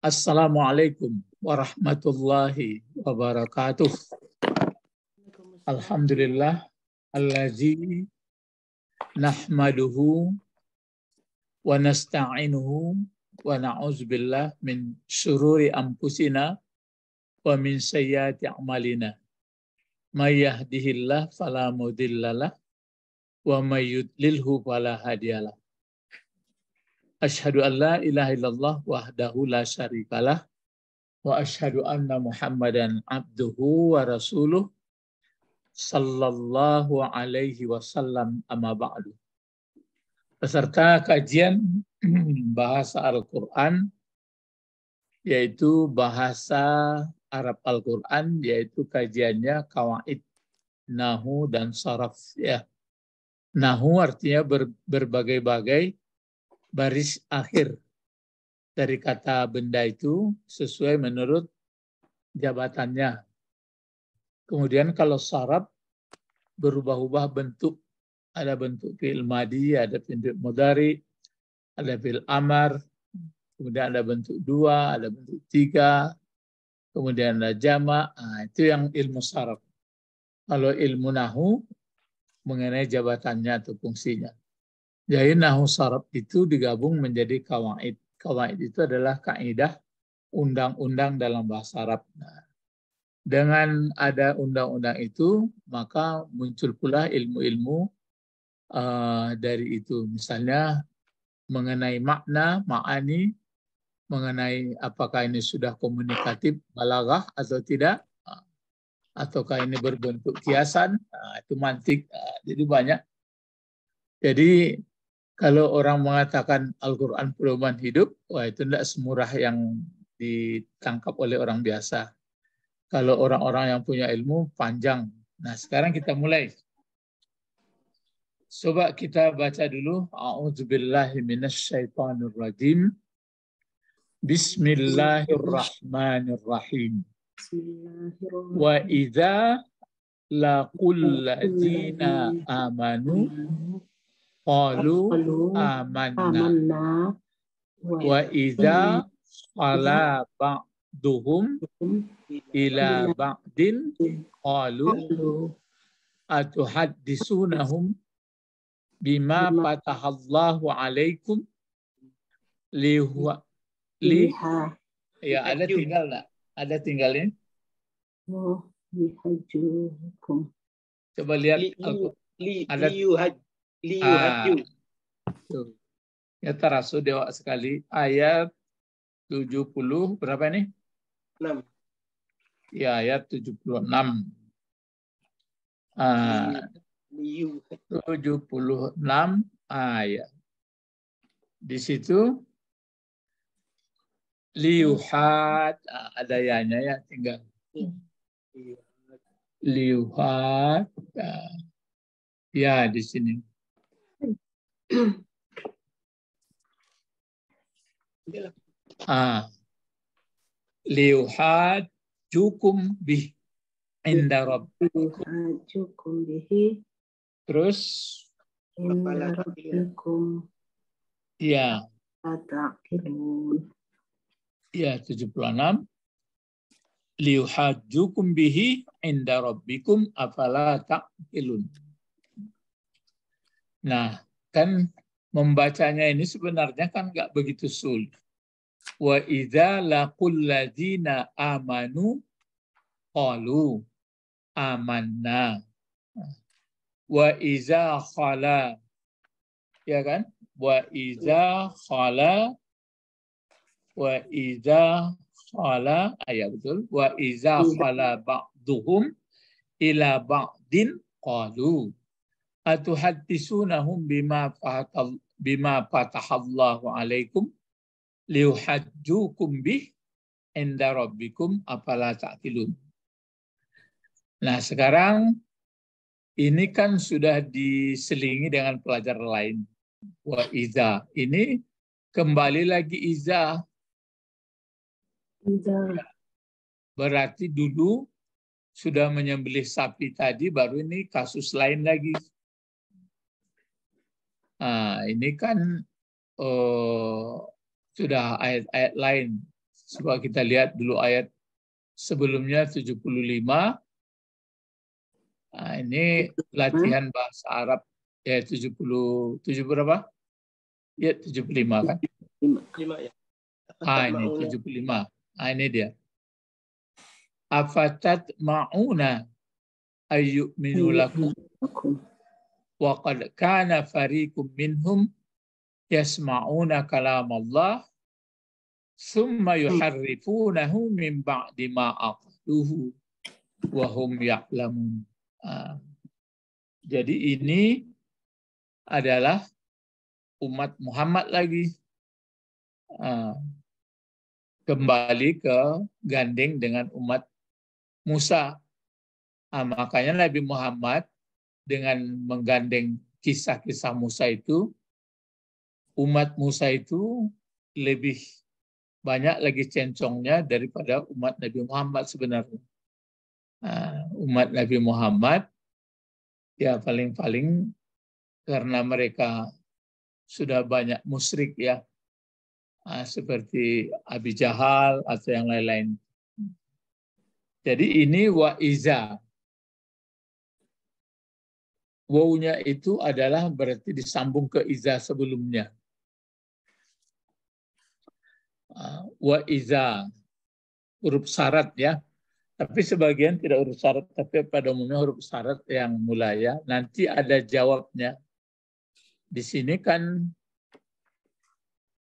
Assalamualaikum warahmatullahi wabarakatuh. Alhamdulillah allazi nahmaduhu wa nasta'inuhu wa na'udzubillah min syururi anfusina wa min sayyiati a'malina. May yahdihillah fala mudhillalah wa may yudlilhu fala hadiyalah. Asyhadu an la ilaha illallah wahdahu la syarikalah wa asyhadu anna Muhammadan abduhu wa rasuluh sallallahu alaihi wasallam amma ba'du. Peserta kajian bahasa Al-Qur'an yaitu bahasa Arab Al-Qur'an yaitu kajiannya kawaid nahu dan saraf ya. Nahu artinya ber, berbagai-bagai baris akhir dari kata benda itu sesuai menurut jabatannya. Kemudian kalau sarab berubah-ubah bentuk. Ada bentuk fi'il madi, ada bentuk modari, ada fi'il amar, kemudian ada bentuk dua, ada bentuk tiga, kemudian ada jama. Nah, itu yang ilmu sarab. Kalau ilmu nahu mengenai jabatannya atau fungsinya. Jadi nahu sarab itu digabung menjadi kawaid. Kawaid itu adalah kaidah undang-undang dalam bahasa Arab. Nah, dengan ada undang-undang itu, maka muncul pula ilmu-ilmu uh, dari itu. Misalnya mengenai makna, ma'ani, mengenai apakah ini sudah komunikatif, balagah atau tidak, eh, ataukah ini berbentuk kiasan, nah, itu mantik. Nah, jadi banyak. Jadi kalau orang mengatakan Al-Quran pedoman hidup, wah itu tidak semurah yang ditangkap oleh orang biasa. Kalau orang-orang yang punya ilmu, panjang. Nah, sekarang kita mulai. Coba kita baca dulu. A'udzubillahiminasyaitanirrajim. Bismillahirrahmanirrahim. Bismillahirrahmanirrahim. Wa idha laqul amanu Qalu amanna. Wa idza qala ba'duhum ila ba'din qalu atuhaddisunahum bima fatahallahu alaikum lihuwa liha ya ada tinggal enggak? Ada tinggalnya? oh Coba lihat li, li, ada, li, liu ah. Ya terasa dewa sekali. Ayat 70 berapa ini? 6. Ya ayat 76. Ah, 76 ayat. Di situ liuhat ah, ada yanya ya tinggal iya. iya. liuhat ah. ya di sini ah liuhad jukum bih inda rabbikum bihi terus inda rabbikum ya ya 76 liuhajjukum bihi inda rabbikum afala ta'qilun nah kan membacanya ini sebenarnya kan nggak begitu sulit. Wa idza laqul ladina amanu qalu amanna. Wa idza khala ya kan? Wa idza khala wa idza khala ayat ah, betul. Wa idza khala ba'duhum ila ba'din qalu atuhaddisunahum bima fatal bima fatahallahu alaikum liuhajjukum bih inda rabbikum apala ta'qilun. Nah, sekarang ini kan sudah diselingi dengan pelajaran lain. Wa iza. Ini kembali lagi iza. Iza. Berarti dulu sudah menyembelih sapi tadi, baru ini kasus lain lagi Nah, ini kan uh, sudah ayat-ayat lain. Coba kita lihat dulu ayat sebelumnya 75. Nah, ini latihan bahasa Arab ya 70 7 berapa? Ya 75 kan? 5 ya. Ah ini 75. Ah ini dia. Afatat ma'una ayyuminu lakum وَقَدْ كَانَ kana fariqum يَسْمَعُونَ كَلَامَ اللَّهِ ثُمَّ يُحَرِّفُونَهُ yuharrifunahu بَعْدِ مَا أَقْلُهُ وَهُمْ يَعْلَمُونَ Jadi ini adalah umat Muhammad lagi kembali ke gandeng dengan umat Musa. Nah, makanya Nabi Muhammad dengan menggandeng kisah-kisah Musa itu, umat Musa itu lebih banyak lagi cencongnya daripada umat Nabi Muhammad sebenarnya. Nah, umat Nabi Muhammad, ya paling-paling karena mereka sudah banyak musyrik ya, nah, seperti Abi Jahal atau yang lain-lain. Jadi ini wa'iza, wow itu adalah berarti disambung ke iza sebelumnya. Ah, wa iza huruf syarat ya. Tapi sebagian tidak huruf syarat, tapi pada umumnya huruf syarat yang mulai ya. Nanti ada jawabnya. Di sini kan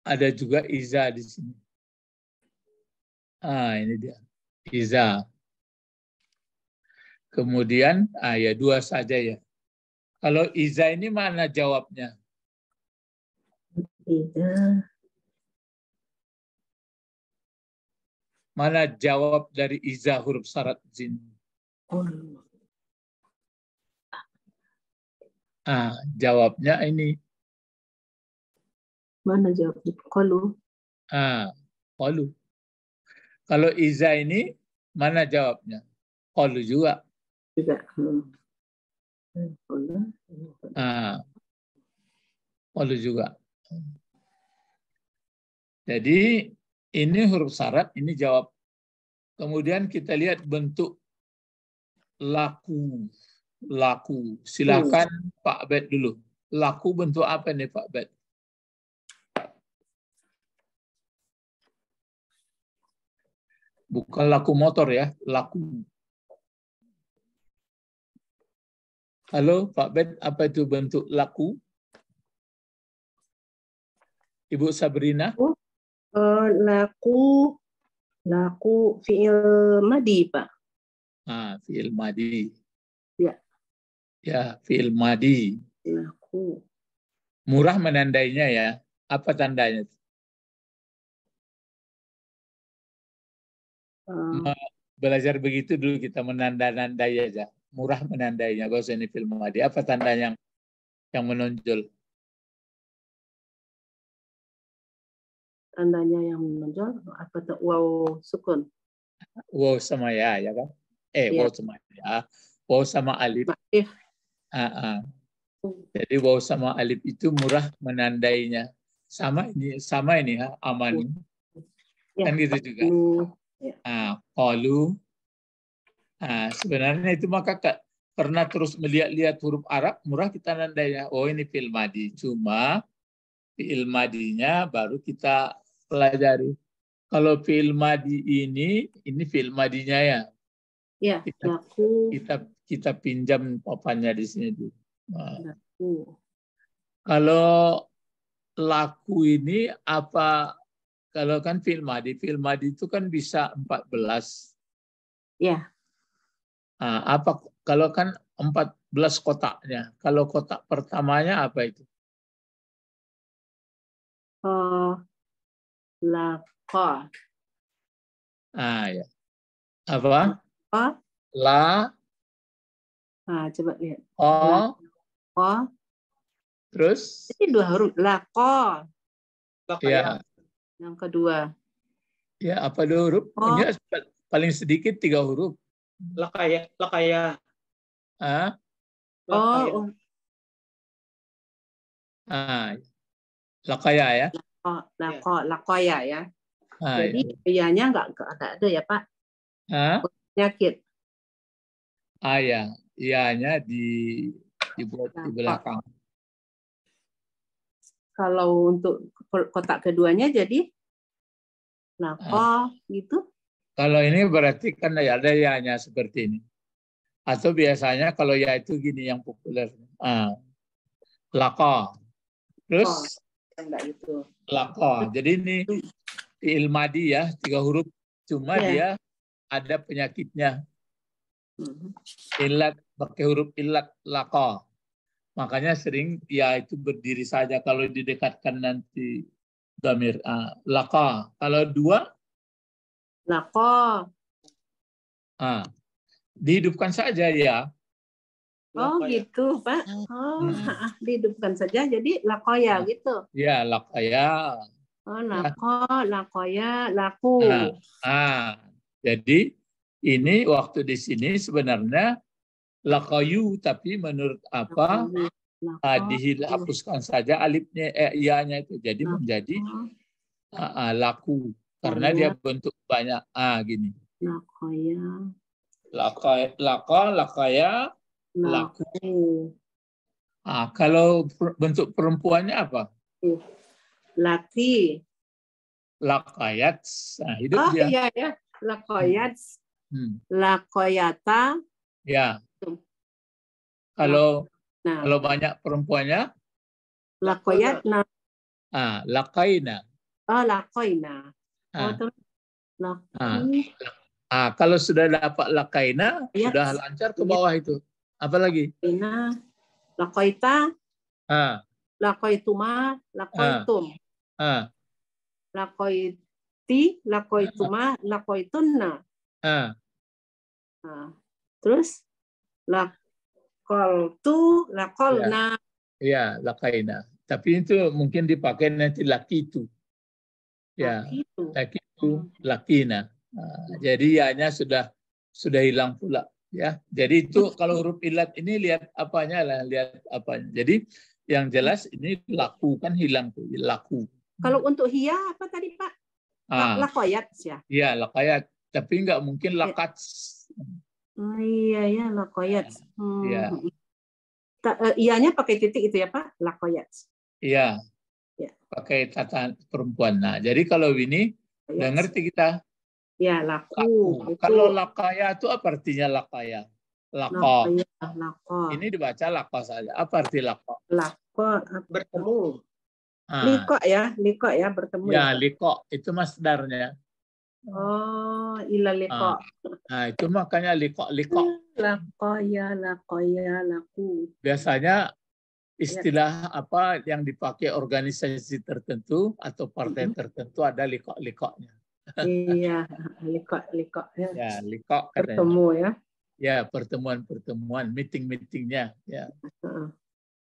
ada juga iza di sini. Ah, ini dia. Iza. Kemudian ah ya, dua saja ya. Kalau iza ini mana jawabnya? Iza. Mana jawab dari iza huruf syarat jin? Oh. Ah, jawabnya ini. Mana jawabnya? Kolu. Ah, kolu. Kalau iza ini, mana jawabnya? Kolu juga. Juga. Hmm. Nah, malu juga. Jadi ini huruf syarat, ini jawab. Kemudian kita lihat bentuk laku. Laku. Silakan hmm. Pak Bed dulu. Laku bentuk apa nih Pak Bed? Bukan laku motor ya, laku. Halo Pak Bed, apa itu bentuk laku? Ibu Sabrina? Oh, uh, laku laku fiil madi, Pak. Ah, fiil madi. Ya. Ya, fiil madi. Laku. Murah menandainya ya. Apa tandanya? Uh. Belajar begitu dulu kita menanda-nandai aja murah menandainya ini film madi. Apa tanda yang yang menonjol? Tandanya yang menonjol apa tuh? Wow sukun. Wow sama ya, ya kan? Eh, ya. wow sama ya. Wow sama alif. Uh -uh. Jadi wow sama alif itu murah menandainya. Sama ini, sama ini ha, aman. Ya. Kan gitu juga. Ya. Ah, kalu Nah, sebenarnya itu maka kakak pernah terus melihat-lihat huruf Arab, murah kita nandainya, oh ini fi'il madi. Cuma fi'il madinya baru kita pelajari. Kalau fi'il madi ini, ini fi'il madinya ya. Ya, kita, laku. Kita, kita pinjam papannya di sini dulu. Nah. Laku. Kalau laku ini apa kalau kan film madi, film madi itu kan bisa 14. Ya. Nah, apa kalau kan 14 kotaknya. Kalau kotak pertamanya apa itu? Oh, lako. Ah ya. Apa? Lako. La. Ah, coba lihat. O. Oh. Terus? Ini dua huruf. Lako. ko. ya. Yang kedua. Ya, apa dua huruf? Oh. Punya paling sedikit tiga huruf. Lakaya, lakaya. Ah? Oh, oh. Ah. Lakaya ya. Oh, iya. lako, lakaya ya. Ah, Jadi ya. nya nggak nggak ada ya Pak. Ah? Penyakit. Ah ya, ianya di dibuat di belakang. Kalau untuk kotak keduanya jadi lako ah. gitu. Kalau ini berarti kan ya ada ya hanya seperti ini. Atau biasanya kalau ya itu gini yang populer. Uh, ah. Lako. Terus? Oh, gitu. lako. Jadi ini ilmadi ya, tiga huruf. Cuma yeah. dia ada penyakitnya. Hmm. Ilat, pakai huruf ilat, lako. Makanya sering ya itu berdiri saja kalau didekatkan nanti damir uh, ah, lako. Kalau dua Lako. Ah, dihidupkan saja ya. Oh ya. gitu Pak. Oh hmm. dihidupkan saja jadi lakoya ah. gitu. Ya lakoya. Oh lako, ya. lakoya, laku. Ah, ah, jadi ini waktu di sini sebenarnya lakoyu tapi menurut apa lakoya. Ah, dihapuskan saja alifnya eh, ianya itu jadi menjadi uh, laku karena dia iya. bentuk banyak ah gini lakoya lakoya lako lakaya laku ah kalau bentuk perempuannya apa eh, laki lakayat nah hidup oh, dia iya ya lakayat hmm. lakoyata ya kalau nah. kalau banyak perempuannya lakoyatna ah lakaina oh lakoina Oh, ah. ah. Ah, kalau sudah dapat lakaina, ya. sudah lancar ke iya. bawah itu. Apa lagi? Lakaina, lakaita, ah. lakaituma, lakaitum. Ah. Ah. Lakoiti, lakoituma, lakoitunna. Ah. terus lakoltu, lakolna. Ya, ya lakaina. Tapi itu mungkin dipakai nanti lakitu. Ya lakitu gitu. lakina. Nah, ah, jadi ya sudah sudah hilang pula ya. Jadi itu kalau huruf ilat ini lihat apanya lah, lihat apa Jadi yang jelas ini laku kan hilang tuh, laku. Kalau untuk hia apa tadi Pak? Ah. lakoyat ya. Iya, lakoyat Tapi nggak mungkin iya. lakat. Oh, iya ya, lakoyat. Iya. Hmm. Iya. pakai titik itu ya Pak, lakoyat. Iya ya. pakai tata perempuan. Nah, jadi kalau ini udah ngerti kita. Ya, laku. laku. Kalau lakaya itu apa artinya lakaya? Lako. lako. Ini dibaca lako saja. Apa arti lako? Lako bertemu. Ah. Liko ya, liko ya bertemu. Ya, ya. liko itu masdarnya. Oh, ila liko. Ah. Nah, itu makanya liko liko. Lako ya, lako ya, laku. Biasanya Iya. istilah apa yang dipakai organisasi tertentu atau partai hmm. tertentu ada likok-likoknya. Iya, likok likoknya Ya, likok katanya. Pertemu ya. Ya, pertemuan-pertemuan, meeting-meetingnya. Ya. uh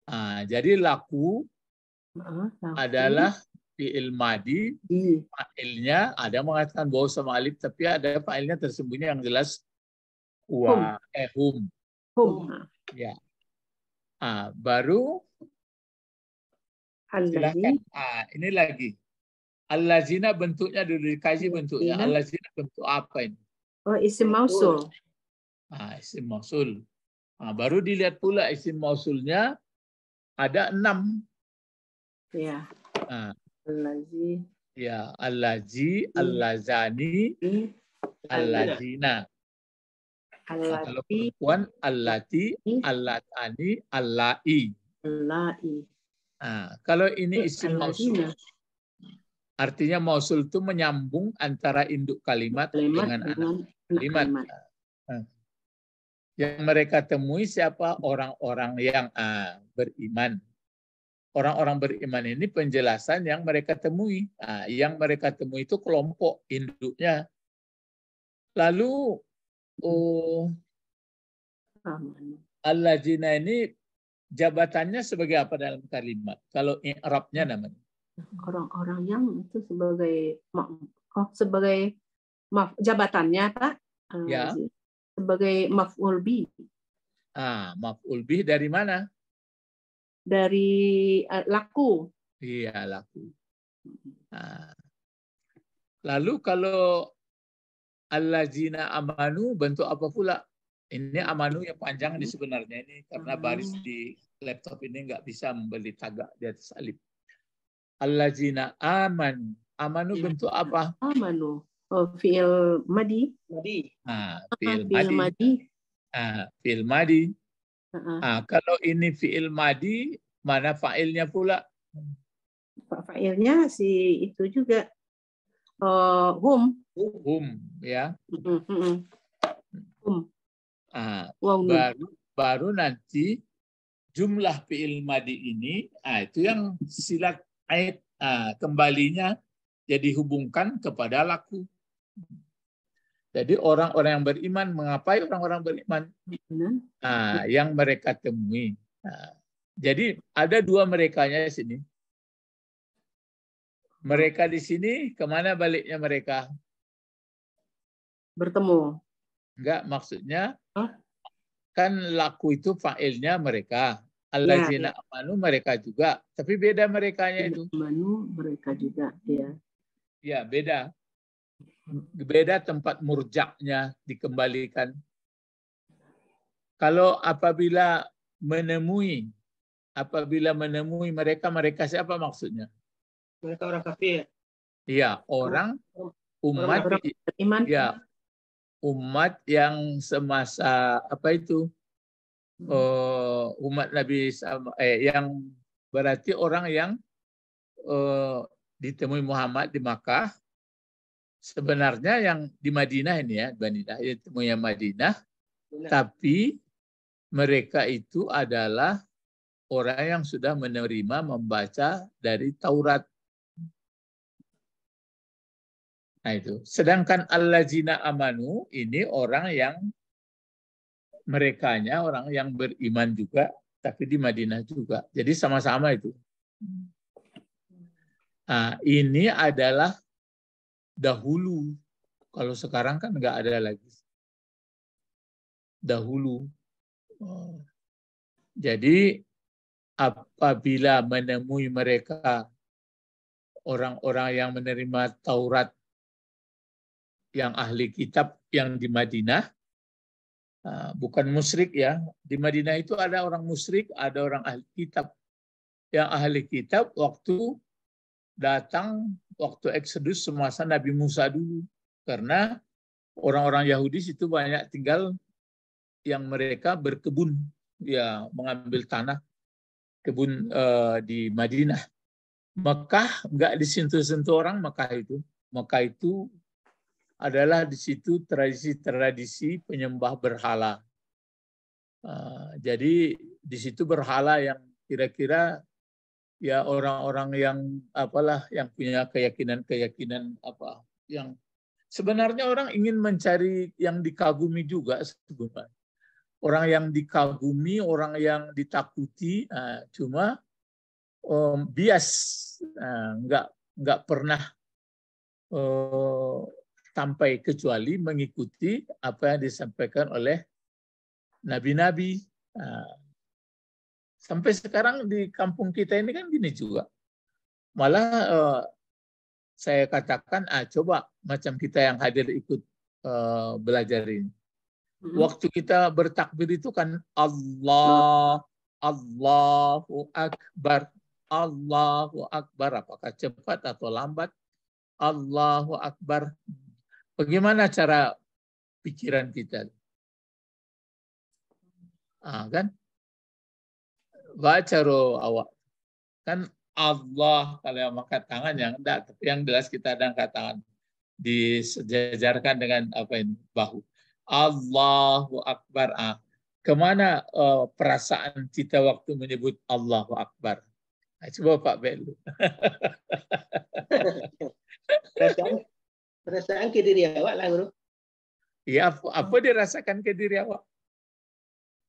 Nah, jadi laku uh-uh, adalah fi'il madi, fa'ilnya ada mengatakan bahwa sama alif, tapi ada fa'ilnya tersembunyi yang jelas wa, hum. eh hum. Hum. Ya, Ah, baru silakan. Ah, ini lagi. Allazina bentuknya dulu dikaji bentuknya. Allazina bentuk apa ini? Oh, isim mausul. Ah, isim mausul. Ah, baru dilihat pula isim mausulnya ada enam. Ya. Ah. Allazi. Ya, allazi, allazani, allazina. Allati. Kalau perempuan allati, allatani, allai. Allai. Nah, kalau ini isim mausul. Artinya mausul itu menyambung antara induk kalimat, dengan, anak kalimat. Nah, yang mereka temui siapa orang-orang yang ah, beriman. Orang-orang beriman ini penjelasan yang mereka temui. Ah, yang mereka temui itu kelompok induknya. Lalu Gitu. al-lajina ini jabatannya sebagai apa dalam kalimat? Kalau Arabnya namanya? Orang-orang yang itu sebagai oh, sebagai maaf, jabatannya Pak. Ya. Sebagai maf'ul bi. Ah, maf'ul bi dari mana? Dari uh, laku. Iya, laku. Ah. Lalu kalau allazina amanu bentuk apa pula? Ini amanu yang panjang di sebenarnya ini karena hmm. baris di laptop ini nggak bisa membeli tagak di atas alif. Allazina aman. Amanu iya. bentuk apa? Amanu. Oh, madi. Madi. Ah, fil madi. madi. Ah, fil madi. Uh-huh. Ah, kalau ini fi'il madi, mana fa'ilnya pula? Fa'ilnya si itu juga. Uh, hum hum ya hum ah, baru baru nanti jumlah fiil madi ini ah, itu yang silat ait ah, kembalinya jadi hubungkan kepada laku jadi orang-orang yang beriman mengapa orang-orang beriman mm-hmm. ah, yang mereka temui ah, jadi ada dua merekanya di sini mereka di sini kemana baliknya mereka bertemu. Enggak, maksudnya huh? kan laku itu failnya mereka. Allah ya, ya. amanu mereka juga, tapi beda merekanya itu. Amanu mereka juga, ya. Ya, beda. Beda tempat murjaknya dikembalikan. Kalau apabila menemui apabila menemui mereka mereka siapa maksudnya? Mereka orang kafir. Iya, orang umat orang, orang iman. Ya, umat yang semasa apa itu uh, umat Nabi eh, yang berarti orang yang uh, ditemui Muhammad di Makkah sebenarnya yang di Madinah ini ya Madinah ditemui yang Madinah Benar. tapi mereka itu adalah orang yang sudah menerima membaca dari Taurat Nah itu. Sedangkan allazina amanu ini orang yang merekanya orang yang beriman juga tapi di Madinah juga. Jadi sama-sama itu. Nah, ini adalah dahulu. Kalau sekarang kan nggak ada lagi. Dahulu. Oh. Jadi apabila menemui mereka orang-orang yang menerima Taurat yang ahli kitab yang di Madinah, ah, bukan musyrik ya. Di Madinah itu ada orang musyrik, ada orang ahli kitab. Yang ahli kitab waktu datang waktu eksodus semasa Nabi Musa dulu. Karena orang-orang Yahudi itu banyak tinggal yang mereka berkebun, ya mengambil tanah kebun uh, di Madinah. Mekah nggak disentuh-sentuh orang Mekah itu. Mekah itu adalah di situ tradisi-tradisi penyembah berhala. Ah, jadi di situ berhala yang kira-kira ya orang-orang yang apalah yang punya keyakinan-keyakinan apa yang sebenarnya orang ingin mencari yang dikagumi juga sebetulnya. Orang yang dikagumi, orang yang ditakuti, ah, cuma oh, bias, ah, nggak nggak pernah oh, sampai kecuali mengikuti apa yang disampaikan oleh nabi-nabi. Ah. Sampai sekarang di kampung kita ini kan gini juga. Malah eh, saya katakan, ah coba macam kita yang hadir ikut eh, belajar ini. Mm-hmm. Waktu kita bertakbir itu kan Allah, Allahu Akbar, Allahu Akbar. Apakah cepat atau lambat? Allahu Akbar Bagaimana cara pikiran kita? Ah, kan? Baca roh awak. Kan Allah kalau yang makan tangan yang enggak, tapi yang jelas kita ada angkat tangan disejajarkan dengan apa ini bahu. Allahu Akbar. Ah. Kemana uh, perasaan kita waktu menyebut Allahu Akbar? Nah, coba Pak Belu. Perasaan ke diri awak lah guru. Ya apa, apa rasakan ke diri awak?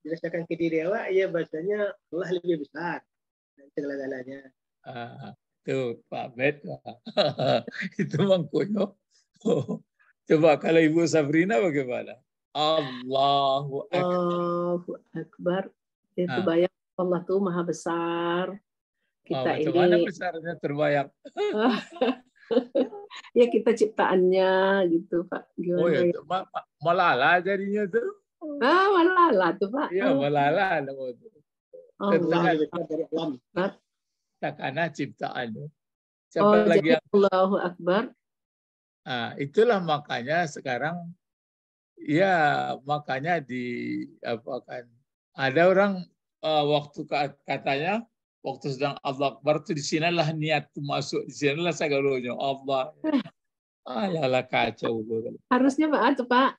Dirasakan ke diri awak ya bahasanya Allah lebih besar dari segala-galanya. Ah, itu Pak Bet. Itu Mang Coba kalau Ibu Sabrina bagaimana? Allahu Akbar. Allahu Akbar. Itu ya, ah. bayang Allah tuh maha besar. Kita oh, ini. Mana besarnya terbayang? ya kita ciptaannya gitu Pak. Gimana oh ya, ya? Ma malala jadinya tuh. Ah, malala tuh Pak. Iya, malala Oh, tak takana ciptaan. Siapa oh, lagi yang... Allahu Akbar. Nah, itulah makanya sekarang ya makanya di apa kan ada orang uh, waktu katanya waktu sedang Allah Akbar itu sinilah niatku masuk, di saya segalanya Allah. Ayalah kacau. Harusnya Pak, itu Pak.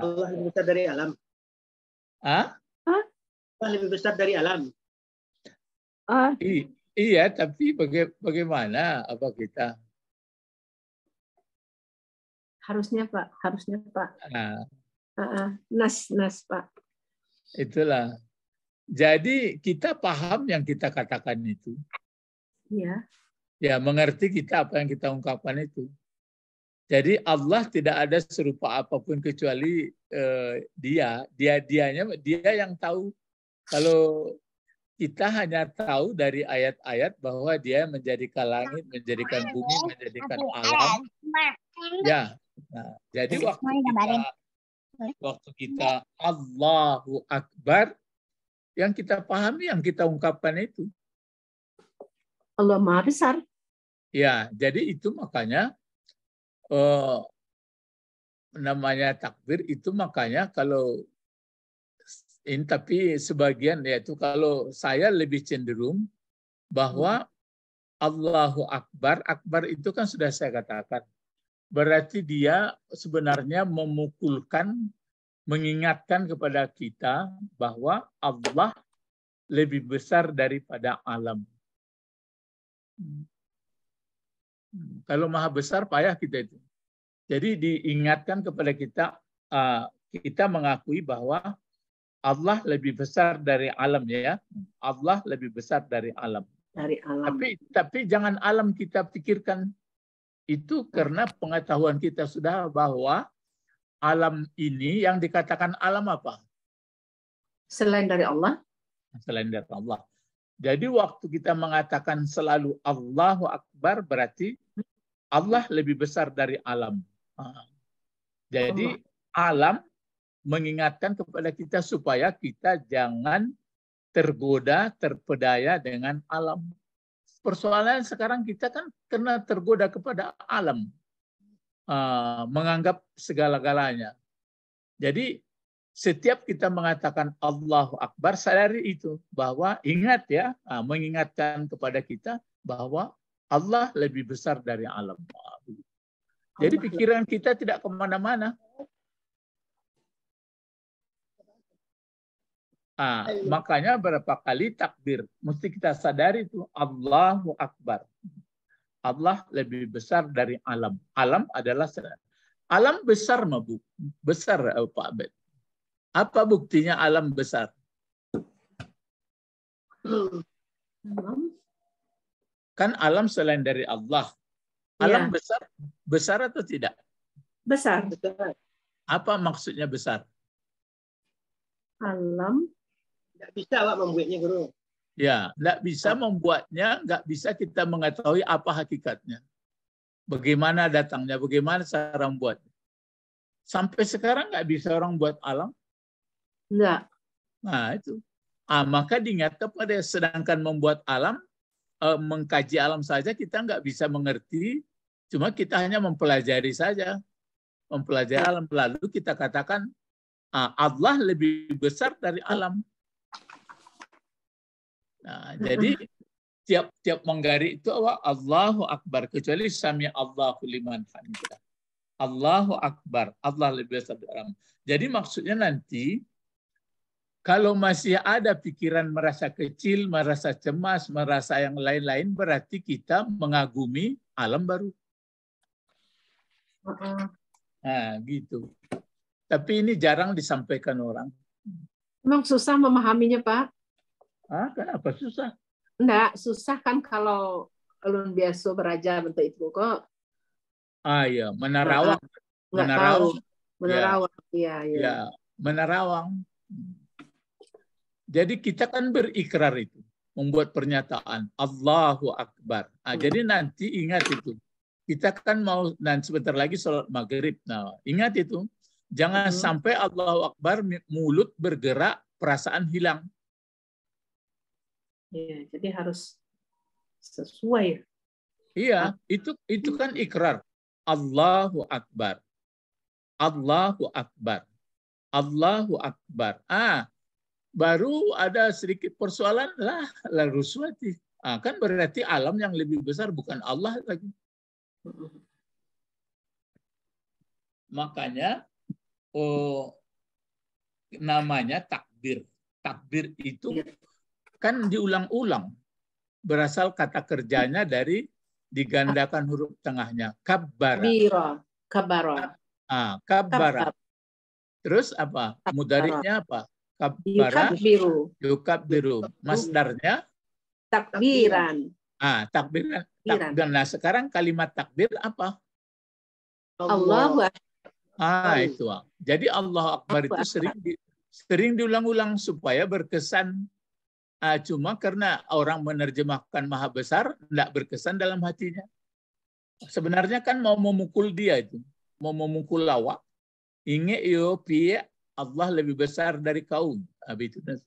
Allah lebih besar dari alam. ah ah Allah lebih besar dari alam. Ah. I iya, tapi baga bagaimana apa kita? Harusnya Pak, harusnya Pak. Ah. Uh -uh. Nas, nas Pak. Itulah. Jadi kita paham yang kita katakan itu. Ya. Ya, mengerti kita apa yang kita ungkapkan itu. Jadi Allah tidak ada serupa apapun kecuali uh, dia. Dia dianya dia yang tahu. Kalau kita hanya tahu dari ayat-ayat bahwa dia menjadikan langit, menjadikan bumi, menjadikan alam. Ya. Nah, jadi waktu kita waktu kita Allahu Akbar yang kita pahami, yang kita ungkapkan itu. Allah Maha Besar. Ya, jadi itu makanya eh, namanya takbir itu makanya kalau ini tapi sebagian yaitu kalau saya lebih cenderung bahwa hmm. Allahu Akbar, Akbar itu kan sudah saya katakan. Berarti dia sebenarnya memukulkan mengingatkan kepada kita bahwa Allah lebih besar daripada alam. Kalau maha besar payah kita itu. Jadi diingatkan kepada kita kita mengakui bahwa Allah lebih besar dari alam ya. Allah lebih besar dari alam. Dari alam. Tapi tapi jangan alam kita pikirkan itu karena pengetahuan kita sudah bahwa alam ini yang dikatakan alam apa? Selain dari Allah. Selain dari Allah. Jadi waktu kita mengatakan selalu Allahu Akbar berarti Allah lebih besar dari alam. Jadi alam mengingatkan kepada kita supaya kita jangan tergoda, terpedaya dengan alam. Persoalan sekarang kita kan kena tergoda kepada alam. Eh, menganggap segala-galanya. Jadi setiap kita mengatakan Allahu Akbar, sadari itu bahwa ingat ya, ah, mengingatkan kepada kita bahwa Allah lebih besar dari alam. Jadi pikiran kita tidak kemana-mana. Ah, makanya berapa kali takbir mesti kita sadari itu Allahu Akbar. Allah lebih besar dari alam. Alam adalah alam besar mabuk. Besar eh, Pak Abed. Apa buktinya alam besar? Kan alam selain dari Allah. Iya. Alam ya. besar besar atau tidak? Besar. Apa maksudnya besar? Alam. Tidak bisa Pak membuatnya guru. Ya, nggak bisa membuatnya, nggak bisa kita mengetahui apa hakikatnya. Bagaimana datangnya, bagaimana cara membuatnya. Sampai sekarang nggak bisa orang buat alam. Nggak. Nah, itu. Ah, maka diingat kepada sedangkan membuat alam, eh, mengkaji alam saja kita nggak bisa mengerti, cuma kita hanya mempelajari saja. Mempelajari alam, lalu kita katakan ah, Allah lebih besar dari alam. Nah, jadi tiap-tiap menggarik itu apa? Allahu Akbar. Kecuali sami Allahu liman hamidah. Allahu Akbar. Allah lebih besar dari Jadi maksudnya nanti kalau masih ada pikiran merasa kecil, merasa cemas, merasa yang lain-lain, berarti kita mengagumi alam baru. Nah, gitu. Tapi ini jarang disampaikan orang. Memang susah memahaminya, Pak. Ah, kenapa susah? Enggak, susah kan kalau alun biasa beraja bentuk itu kok. Ah ya, menarawang. Enggak menarawang. Menarawang, iya, iya. Ya, menarawang. Jadi kita kan berikrar itu, membuat pernyataan Allahu Akbar. Ah, hmm. jadi nanti ingat itu. Kita kan mau dan sebentar lagi sholat maghrib. Nah, ingat itu. Jangan hmm. sampai Allahu Akbar mulut bergerak, perasaan hilang. Ya, jadi harus sesuai. Iya, ah. itu itu kan ikrar. Allahu Akbar. Allahu Akbar. Allahu Akbar. Ah, baru ada sedikit persoalan lah lalu ruswati. Ah, kan berarti alam yang lebih besar bukan Allah lagi. Makanya oh namanya takbir. Takbir itu iya kan diulang-ulang berasal kata kerjanya dari digandakan huruf tengahnya kabbara. Biro, kabara. Ah, kabara. Terus apa? Mudariknya apa? Kabbara. Yukabbiru. Yukabbiru. Masdarnya takbiran. Ah, takbiran. takbiran. Nah, sekarang kalimat takbir apa? Allah. Ah, itu. Jadi Allah Akbar itu sering di, sering diulang-ulang supaya berkesan uh, cuma karena orang menerjemahkan maha besar tidak berkesan dalam hatinya. Sebenarnya kan mau memukul dia itu, mau memukul lawak. Ingat yo pia Allah lebih besar dari kaum. Ah, itu. Uh,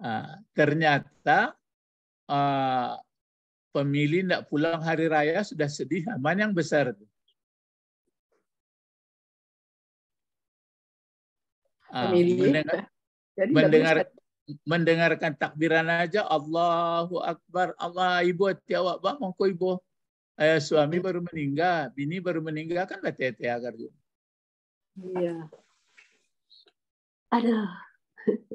ah, ternyata uh, pemilih tidak pulang hari raya sudah sedih. aman yang besar? Itu? pemilih. Ya? Jadi mendengar mendengarkan takbiran aja Allahu Akbar Allah ibu tiawak ba mongko ibu eh, suami iya. baru meninggal bini baru meninggal kan lah tete agar dia iya ada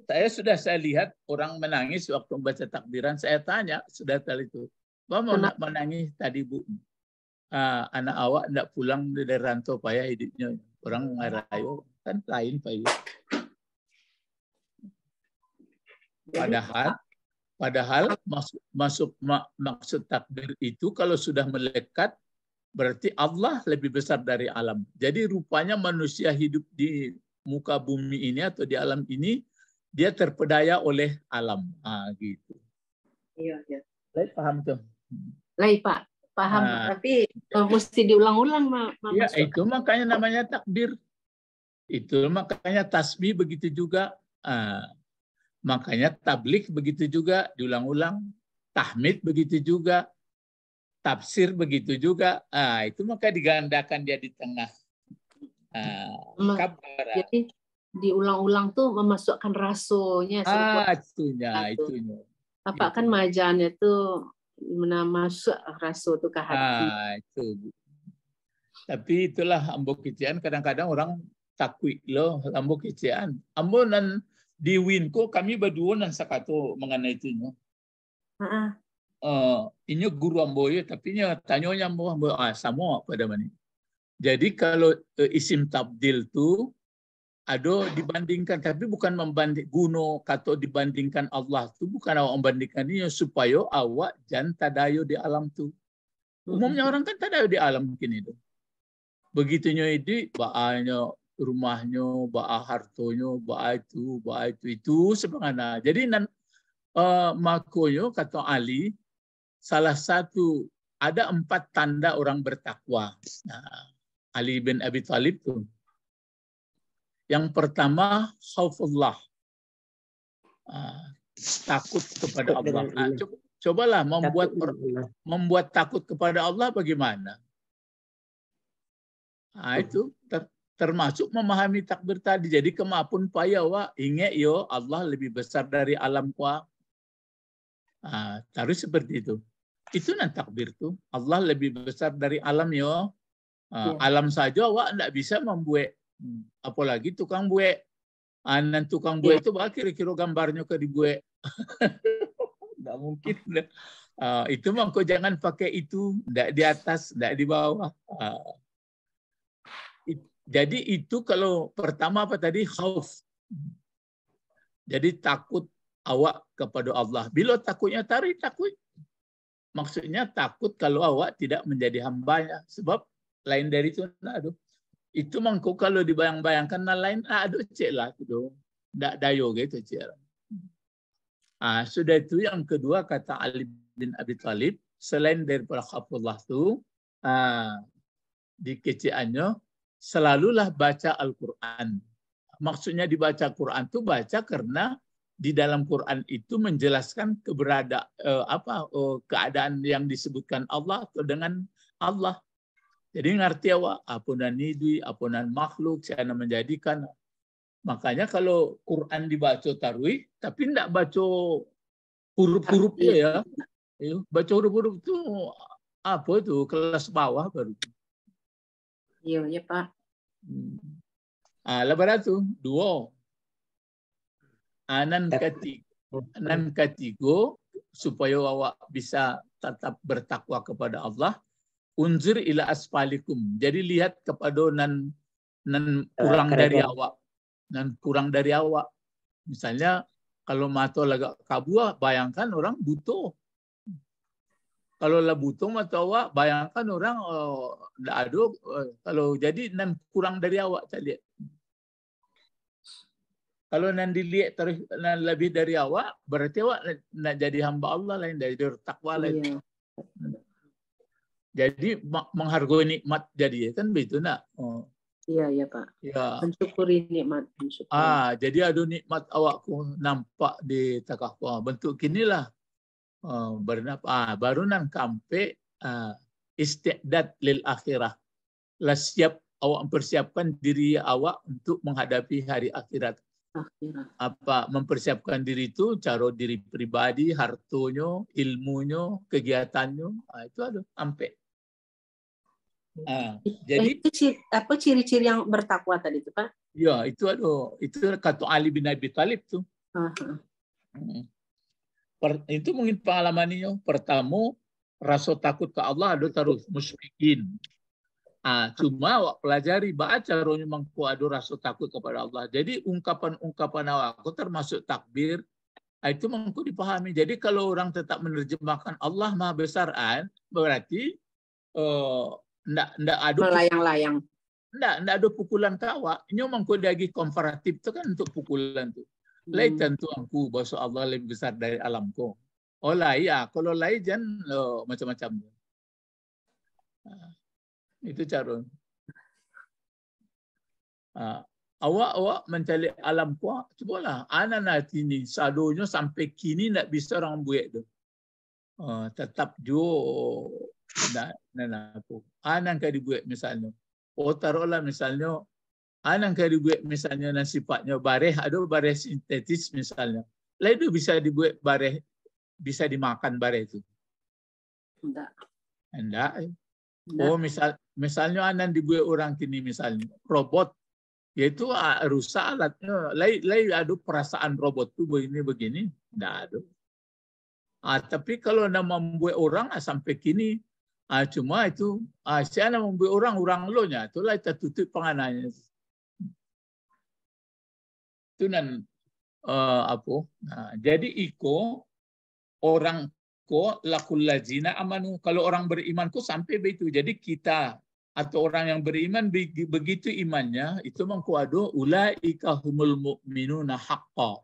saya sudah saya lihat orang menangis waktu membaca takbiran saya tanya sudah tadi itu Ba mau nak menangis tadi bu uh, anak awak tidak pulang dari rantau payah hidupnya orang ngarayo kan lain payah Padahal padahal maksud, maksud maksud takdir itu kalau sudah melekat berarti Allah lebih besar dari alam. Jadi rupanya manusia hidup di muka bumi ini atau di alam ini dia terpedaya oleh alam. Ah gitu. Iya, iya. paham tuh. Lai Pak, paham. Nah, Tapi eh, mesti diulang-ulang, Pak. Ya, itu makanya namanya takdir. Itu makanya tasbih begitu juga. Ah. Makanya tablik begitu juga, diulang-ulang. Tahmid begitu juga. Tafsir begitu juga. Ah, itu maka digandakan dia di tengah Nah, kabar. Jadi diulang-ulang tuh memasukkan rasonya. Ah, itunya, itu. itunya. Apa kan majanya tuh masuk rasul tuh ke hati. Ah, itu. Tapi itulah ambo kician kadang-kadang orang takwi loh ambo kician. Ambo nan di Winko kami berdua sakato mengenai itu. No? Uh-uh. Eh, ini guru amboye tapi nya tanyonya mau ah, sama pada mana. Jadi kalau uh, isim tabdil tu ada dibandingkan tapi bukan membanding guno kato dibandingkan Allah tu bukan awak membandingkan ini supaya awak jan tadayo di alam tu. Mm-hmm. Umumnya orang kan tadayo di alam begini tu. Begitunya itu baanya rumahnya, bah Hartonyo, bah itu, bah itu, itu sebenarnya. Jadi nan, uh, eh, makonyo kata Ali, salah satu ada empat tanda orang bertakwa. Nah, Ali bin Abi Thalib tuh. Yang pertama, khaufullah. Uh, takut kepada Allah. Nah, coba, cobalah membuat membuat takut kepada Allah bagaimana? Nah, itu termasuk memahami takbir tadi. Jadi kemapun payawa ingat yo Allah lebih besar dari alam kuah. Nah, terus seperti itu. Itu nan takbir tuh. Allah lebih besar dari alam yo. Ah, ya. Alam saja wa ndak bisa membuat hmm, apalagi tukang buat. Anan ah, tukang buat ya. itu bah kira-kira gambarnya ke dibuat. Tidak mungkin. Uh, itu mah kau jangan pakai itu. ndak di atas, ndak di bawah. Uh, jadi itu kalau pertama apa tadi? Khauf. Jadi takut awak kepada Allah. Bila takutnya tarik, takut. Maksudnya takut kalau awak tidak menjadi hambanya. Sebab lain dari itu, aduh. Itu mangku kalau dibayang-bayangkan, nah lain, aduh cek lah. itu ndak dayo gitu cek. Ah, sudah itu yang kedua kata Ali bin Abi Thalib selain daripada khafullah itu ah, di keceannya selalulah baca Al-Quran. Maksudnya dibaca Quran itu baca karena di dalam Quran itu menjelaskan keberada eh, apa eh, keadaan yang disebutkan Allah atau dengan Allah. Jadi ngerti apa apunan nidwi apunan makhluk, siapa menjadikan. Makanya kalau Quran dibaca tarwi, tapi tidak baca huruf-hurufnya ya. Iya, baca huruf-huruf itu apa itu kelas bawah baru. Iya, ya Pak. Hmm. Ah, lepas tu dua. Anan ah, kati, anan supaya awak bisa tetap bertakwa kepada Allah. Unzir ila asfalikum. Jadi lihat kepada nan nan eh, kurang dari awak, nan kurang dari awak. Misalnya kalau mato lagak kabua, bayangkan orang butuh kalau lah butuh awak bayangkan orang oh, eh, aduk eh, kalau jadi nan kurang dari awak tak lihat. Kalau nan dilihat terus nan lebih dari awak, berarti awak nak jadi hamba Allah lain dari takwa lain. Yeah. Jadi menghargai nikmat jadi kan begitu nak. Oh. Iya ya pak. Ya. Mensyukuri nikmat. Mensyukuri. Ah jadi ada nikmat awakku nampak di takwa. Bentuk kinilah Oh, bernap ah, barunan kampe ah, istiadat lil akhirah lah siap awak mempersiapkan diri awak untuk menghadapi hari akhirat akhirat apa mempersiapkan diri itu cara diri pribadi hartonyo, ilmunyo, kegiatannya ah, itu ada ampe ah, jadi itu apa ciri-ciri yang bertakwa tadi itu pak ya itu aduh, itu kata Ali bin Abi Talib tuh uh -huh. Hmm per, itu mungkin pengalamannya pertama rasa takut ke Allah ada terus musyrikin ah cuma awak pelajari baca rohnya mangku ada rasa takut kepada Allah jadi ungkapan-ungkapan awakku termasuk takbir ah, itu mangku dipahami jadi kalau orang tetap menerjemahkan Allah maha besaran ah, berarti uh, ndak ndak ada layang layang ndak ndak ada pukulan kawa ini mangku lagi komparatif itu kan untuk pukulan tuh Lai hmm. tentu aku bahawa Allah lebih besar dari alam kau. Oh lai ya, kalau lai jan lo oh, macam-macam. Ah, itu carun. Ah, awak awak mencari alam kuat, cubalah. Anak nanti ini, sadonya sampai kini tak bisa orang buat tu. Uh, tetap jo nak nak aku. Anak kau dibuat misalnya. Oh taruhlah misalnya Anang kali buat misalnya yang sifatnya bareh, ada bareh sintetis misalnya. lain itu bisa dibuat bareh, bisa dimakan bareh itu. Enggak. Enggak. Eh? Oh misal misalnya anak dibuat orang kini misalnya robot yaitu ah, rusak alatnya. lain lain ada perasaan robot tuh begini begini, enggak ada. Ah, tapi kalau nama membuat orang ah, sampai kini ah, cuma itu ah, si anak membuat orang orang lo nya itulah kita tutup pengananya tunan uh, eh, apa? Nah, jadi iko orang ko lakul lazina amanu. Kalau orang beriman ko sampai begitu. Jadi kita atau orang yang beriman begitu imannya itu mengkuado ulaika humul mu'minuna haqqa.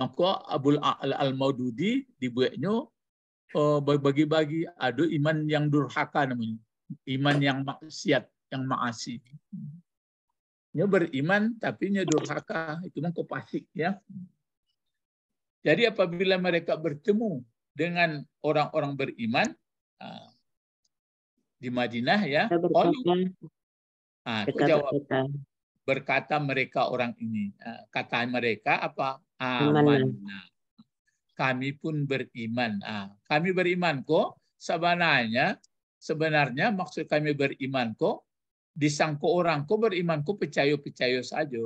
Maka Abul Al-Maududi dibuatnya eh, bagi-bagi ada iman yang durhaka namanya. Iman yang maksiat, yang maasi. Nyo beriman tapi nyo durhaka. Itu mah pasik ya. Jadi apabila mereka bertemu dengan orang-orang beriman ah, di Madinah ya, berkata, ah, berkata, berkata. mereka orang ini, ah, kata mereka apa? Amanah. Kami pun beriman. Ah, kami beriman kok. Sebenarnya sebenarnya maksud kami beriman kok disangko orang, kau beriman, kau percaya-percaya saja.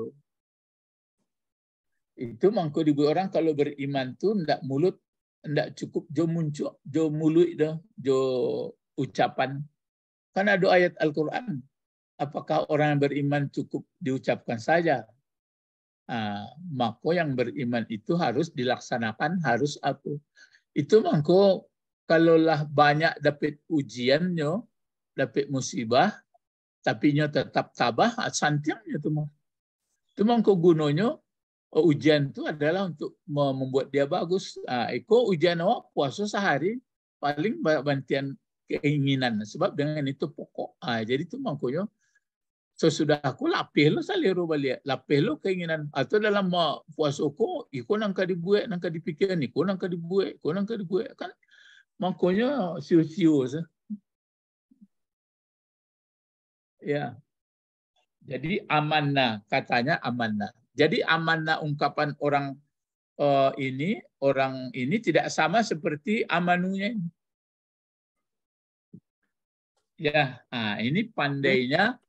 Itu mangko dibu orang kalau beriman tu ndak mulut, ndak cukup jo muncul, jo mulut dah, jo ucapan. karena ada ayat Al-Quran. Apakah orang yang beriman cukup diucapkan saja? Ah, maka yang beriman itu harus dilaksanakan, harus apa? Itu mangko kalaulah banyak dapat ujiannya, dapat musibah, tapi nya tetap tabah santiam tu mah Cuma gunonyo eh, ujian itu adalah untuk membuat dia bagus. Ah, iko ujian awak puasa sehari paling bantian keinginan sebab dengan itu pokok. Ah, jadi itu makanya sesudah aku lapih lo saliru balik. Lapih lo keinginan atau ah, dalam puasa ko iko nangka dibuat, nangka dipikir ni, ko nangka dibuat, ko nangka dibuat kan makanya siu-siu sah. Ya. Jadi amanah katanya amanah. Jadi amanah ungkapan orang uh, ini orang ini tidak sama seperti amanunya Ya, nah, ini pandainya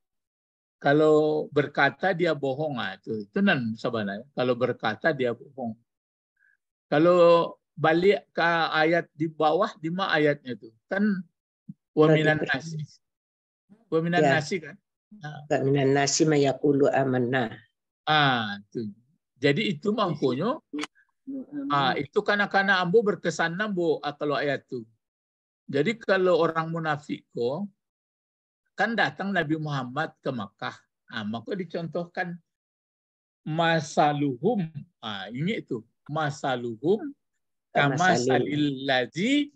kalau berkata dia bohong ah, itu itu nan sebenarnya. Kalau berkata dia bohong. Kalau balik ke ayat di bawah di mana ayatnya itu kan waminan nasi. Wa minan ya. nasi kan? Wa ah. minan nasi mayakulu amanna. Ah, itu. Jadi itu mangkonyo. Ah, itu karena-karena ambo berkesan nambo ah, kalau ayat itu. Jadi kalau orang munafik kok, kan datang Nabi Muhammad ke Makkah. Ah maka dicontohkan masaluhum. Ah, ini itu. Masaluhum kama salil lazi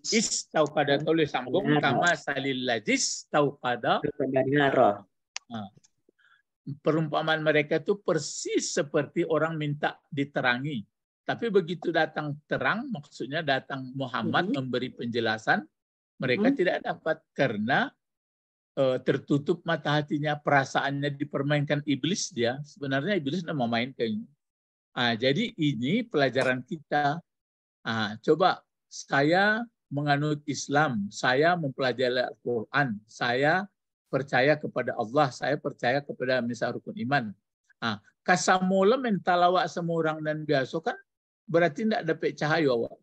pada tulis sambung kama salil lazi istauqada pada nah, Perumpamaan mereka itu persis seperti orang minta diterangi. Tapi begitu datang terang, maksudnya datang Muhammad -hmm. memberi penjelasan, mereka -hmm. tidak dapat karena uh, tertutup mata hatinya, perasaannya dipermainkan iblis dia. Sebenarnya iblis main kayaknya. Nah, jadi ini pelajaran kita Ah, coba saya menganut Islam, saya mempelajari Al-Quran, saya percaya kepada Allah, saya percaya kepada misal rukun iman. Ah, kasamula mentalawak orang dan biasa kan berarti tidak dapat cahaya awak.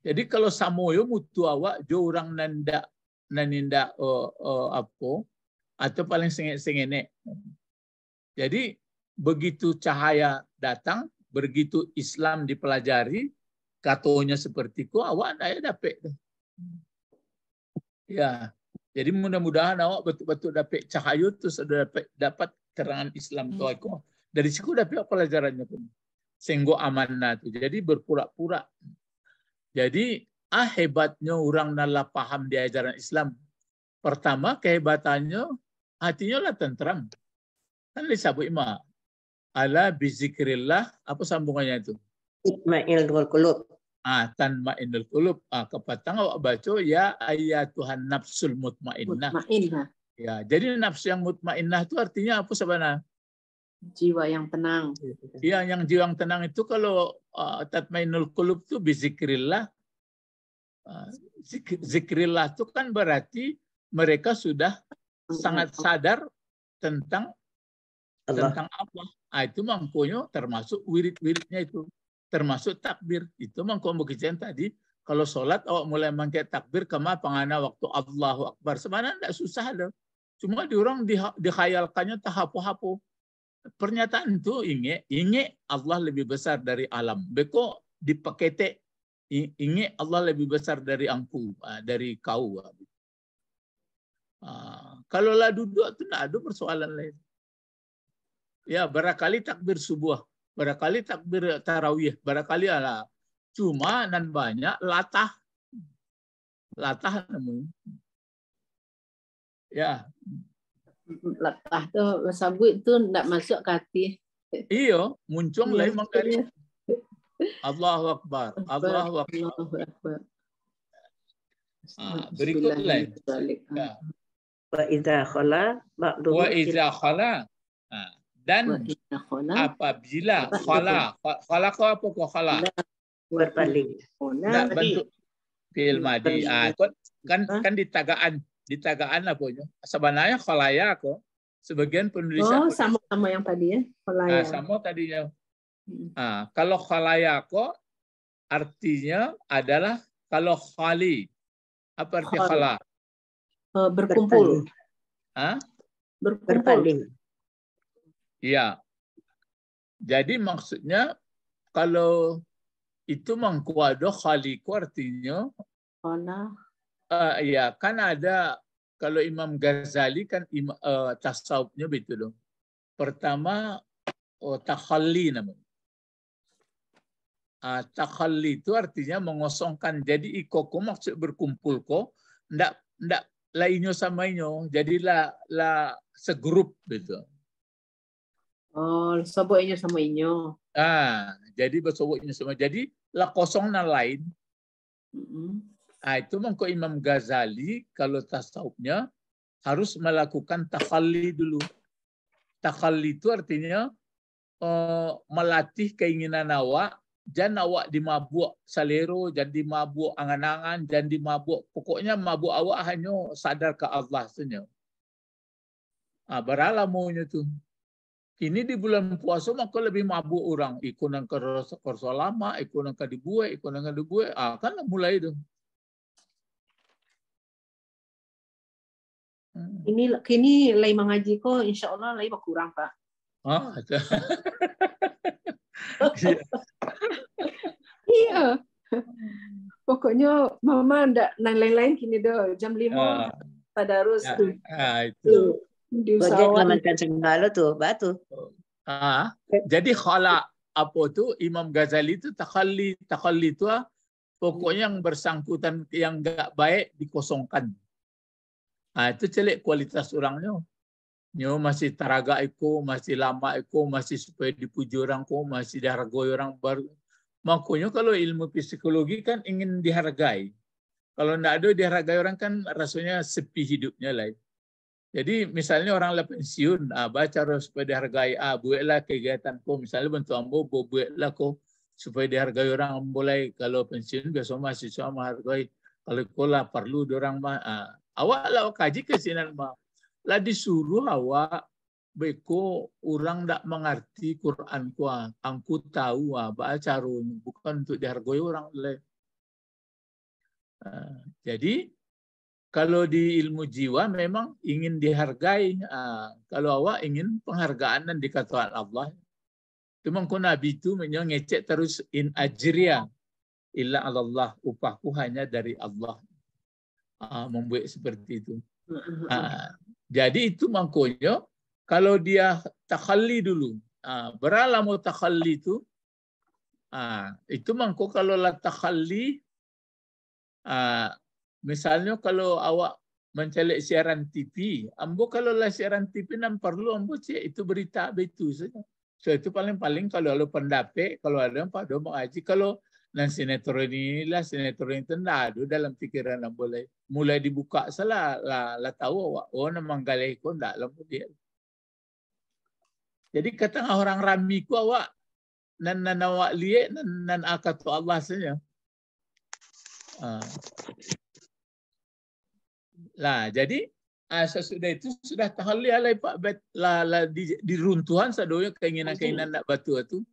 Jadi kalau samoyo mutu awak jo orang nanda naninda uh, eh, uh, eh, apa atau paling sengit sengene. Jadi begitu cahaya datang begitu Islam dipelajari, katonya seperti ku, awak ada dapat. Ya, jadi mudah-mudahan awak betul-betul dapat cahaya tu sudah dapat dapat terangan Islam tu hmm. aku. Dari situ dapat pelajarannya pun. Senggo amanah tu. Jadi berpura-pura. Jadi ah hebatnya orang nala paham di ajaran Islam. Pertama kehebatannya hatinya lah tentram. Kan disebut ima ala bizikrillah apa sambungannya itu itmainul qulub ah tanmainul qulub ah kepatang awak baca ya ayatuhan nafsul mutmainnah mutmainnah ya jadi nafsu yang mutmainnah itu artinya apa sebenarnya jiwa yang tenang iya yang jiwa yang tenang itu kalau uh, ah, tatmainul qulub itu bizikrillah uh, ah, zik zikrillah itu kan berarti mereka sudah sangat sadar tentang Allah. tentang Allah Nah, itu mangkonyo termasuk wirid-wiridnya itu. Termasuk takbir. Itu mangko kejadian tadi. Kalau sholat awak mulai mangkai takbir kema pangana waktu Allahu Akbar. Sebenarnya tidak susah loh. Cuma diorang di, dikhayalkannya tahapu-hapu. Pernyataan itu inge, inge Allah lebih besar dari alam. Beko dipakete inge Allah lebih besar dari angku, ah, dari kau. Ah. Ah, kalau lah duduk itu tidak ada persoalan lain ya barangkali takbir subuh, barangkali takbir tarawih, barangkali ala. Cuma nan banyak latah latah nemu. Ya. Latah tuh sabu itu tidak masuk ke hati. Iyo, muncung lain mengkali. Allah Akbar. Allahu Akbar. Allahu Akbar. Ah, berikut lain. Ya. Wa idza khala Wa idza khala. Ah. Dan apabila khala, khala ko apa ko khala? Berpaling. Nah, bentuk fil madi. Ah, kan kan di tagaan apa ya? Sebenarnya khalaya kok. Sebagian oh, penulis Oh, sama-sama yang tadi ya, khalaya ah, ya. sama tadinya. Hmm. Ah, kalau khalaya kok artinya adalah kalau khali. Apa arti khala? Eh, berkumpul. ah Berpaling. Ya. Jadi maksudnya kalau itu mengkuado khaliku artinya mana? Uh, eh, ya kan ada kalau Imam Ghazali kan uh, tasawufnya begitu loh. Pertama oh, takhalli namanya. Uh, takhalli itu artinya mengosongkan. Jadi ikoko maksud berkumpul kok. Ndak ndak lainnya sama inyo. Jadilah la segrup gitu. Oh, sabuknya sama inyo. Ah, jadi bersabuknya sama. Jadi la kosongna lain. Mm -hmm. Ah, itu mengko Imam Ghazali kalau tasawufnya harus melakukan takalli dulu. Takalli itu artinya uh, melatih keinginan awak dan awak dimabuk salero, jadi mabuk angan-angan, jadi mabuk. Pokoknya mabuk awak hanya sadar ke Allah saja. Ah, beralamunya tuh. Ini di bulan puasa maka lebih mabuk orang. ikut nang ke korso lama, nang ke dibuai, nang ke dibuai. Ah, kan mulai itu. Hmm. Ini kini lain mengaji kok, insya Allah lagi berkurang pak. Ah, iya. Pokoknya mama ndak lain-lain kini do jam lima ah. tadarus ya, tuh. Ah, itu. Tuh. Bagian batu. Ah, jadi khala apa tu Imam Ghazali itu takhalli takhalli itu ah, pokoknya yang bersangkutan yang enggak baik dikosongkan. Ah itu celik kualitas orangnya. Nyo masih taraga iko, masih lama iko, masih supaya dipuji orang ko, masih dihargai orang baru. Makanya kalau ilmu psikologi kan ingin dihargai. Kalau tidak ada dihargai orang kan rasanya sepi hidupnya lah. Jadi misalnya orang lah pensiun, ah, baca harus supaya dihargai, ah, buatlah kegiatanku, misalnya bentuk ambo, buatlah kau supaya dihargai orang mulai kalau pensiun biasa mahasiswa menghargai kalau sekolah perlu orang mah ah, awak lah kaji kesinan mah lah disuruh awak beko orang tak mengerti Quran ku ah, angku tahu ah baca bukan untuk dihargai orang lain. jadi kalau di ilmu jiwa memang ingin dihargai. Ah, kalau awak ingin penghargaan dan dikatakan Allah. Cuma kau Nabi itu ngecek terus in ajriya illa Allah upahku hanya dari Allah. Ah, membuat seperti itu. Ah, jadi itu mangkonyo kalau dia takhalli dulu. beralamu takhalli itu itu mangko kalau lah takhalli Misalnya kalau awak mencari siaran TV, ambo kalau lah siaran TV nan perlu ambo cek itu berita begitu saja. So itu paling-paling kalau ada pendapat, kalau ada yang do mau aji, kalau dan sinetron lah, sinetron tenda itu dalam pikiran ambo mulai mulai dibuka salah lah lah tahu awak oh namang galai ko ndak lah dia. Jadi kata orang rami ku awak nan nan awak nan nan akato Allah saja. Uh. Lah, jadi ah, sesudah itu sudah tahalli alai pak bet la, la di, di runtuhan sadoyo keinginan-keinginan iya. nak batu itu.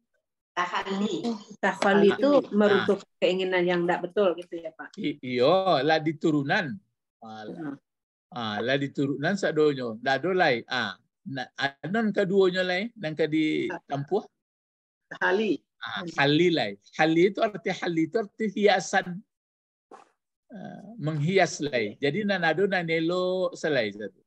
Tahalli. Tahalli itu meruntuh nah. keinginan yang tidak betul gitu ya pak. iyo, lah di turunan. Hmm. Ah, lah di turunan sadonyo, dah lai. Eh, ah, na, anon ah, keduanya lai, dan eh, ke di tampuah. Hali. Ah, hali lai. Eh. Hali itu arti hali itu arti hiasan Eh, menghias selai. Jadi nanado nanelo selai satu.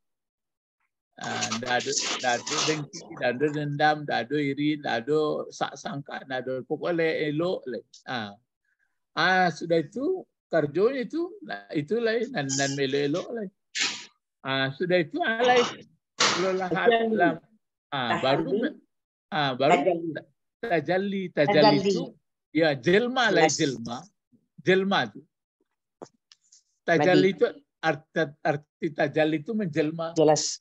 Uh, eh, dado dengki, dado dendam, dado iri, dado sak sangka, dado pokoknya elo elo Ah. ah sudah itu kerjanya itu nah, itu lain nan nan melo elo le. Ah sudah itu alai ah, lelah dalam. Ah baru ah baru tajalli tajalli itu ya jelma lah jelma jelma itu Tajalli itu arti, arti tajalli itu menjelma. Jelas.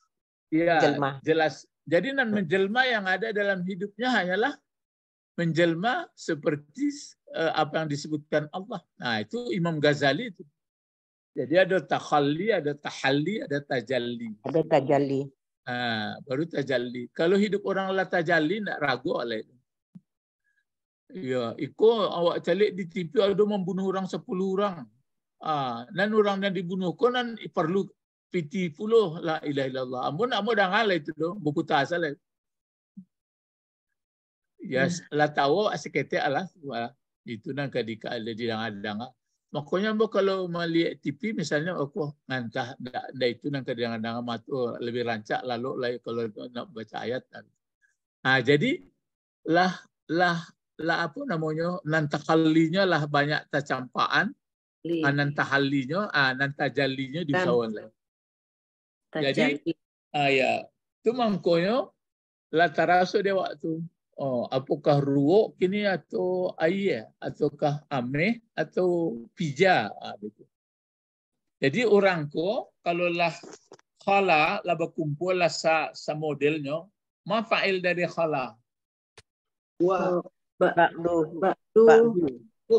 Iya, menjelma. jelas. Jadi nan menjelma yang ada dalam hidupnya hanyalah menjelma seperti eh, apa yang disebutkan Allah. Nah, itu Imam Ghazali itu. Jadi ada takhalli, ada tahalli, ada tajalli. Ada tajalli. Nah, baru tajalli. Kalau hidup orang lah tajalli, nak ragu oleh itu. Ya, iko awak calik ditipu ada membunuh orang sepuluh orang. Ah, orang yang dibunuh ko nan perlu piti puluh la ilaha illallah. Amun amun dah ngalai tu doh buku tak asal. Ya hmm. la tahu asikete alah itu nan kadika ada di dangadanga. Makanya bo kalau melihat TV misalnya oh, aku ngantah da, da itu nang kadang-kadang matu oh, lebih rancak lalu lah kalau nak baca ayat. Nah, jadi lah lah lah apa namanya nantakalinya lah banyak tercampaan anantahallinya, anantajallinya ah, ah, di lain. Jadi ah ya, tu mangkonyo lataraso dewa tu. Oh, apakah ruok kini atau ayah ataukah ameh atau pija ah, gitu. Jadi orang ko kalau lah khala lah berkumpul lah sa, sa modelnya, ma fa'il dari khala? Wah, bakdu, oh, bakdu, bakdu, bakdu.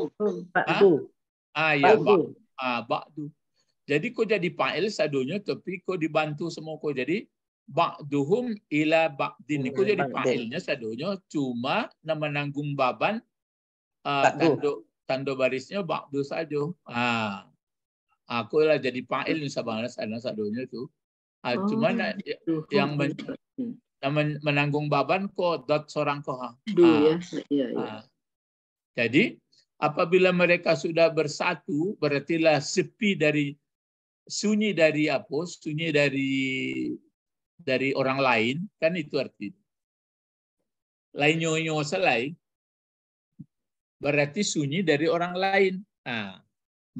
Oh, Ayah ba'du. Ah, iya, ba'du. Ah, jadi kau jadi fa'il sadunya tapi kau dibantu semua kau jadi ba'duhum ila ba'din. Kau hmm, jadi fa'ilnya sadunya cuma nama nanggung baban uh, tando, tando barisnya ba'du saja. Ah. Aku lah jadi fa'il ni sabana sana sadunya tu. Ah, oh, cuma gitu. Ya, ya, yang men, men, menanggung baban kau dot seorang kau. Ah. Ya, ya, ya. Ah. Jadi Apabila mereka sudah bersatu, berartilah sepi dari sunyi dari apa? Sunyi dari dari orang lain, kan itu arti Lain nyonyo selai, berarti sunyi dari orang lain. Nah,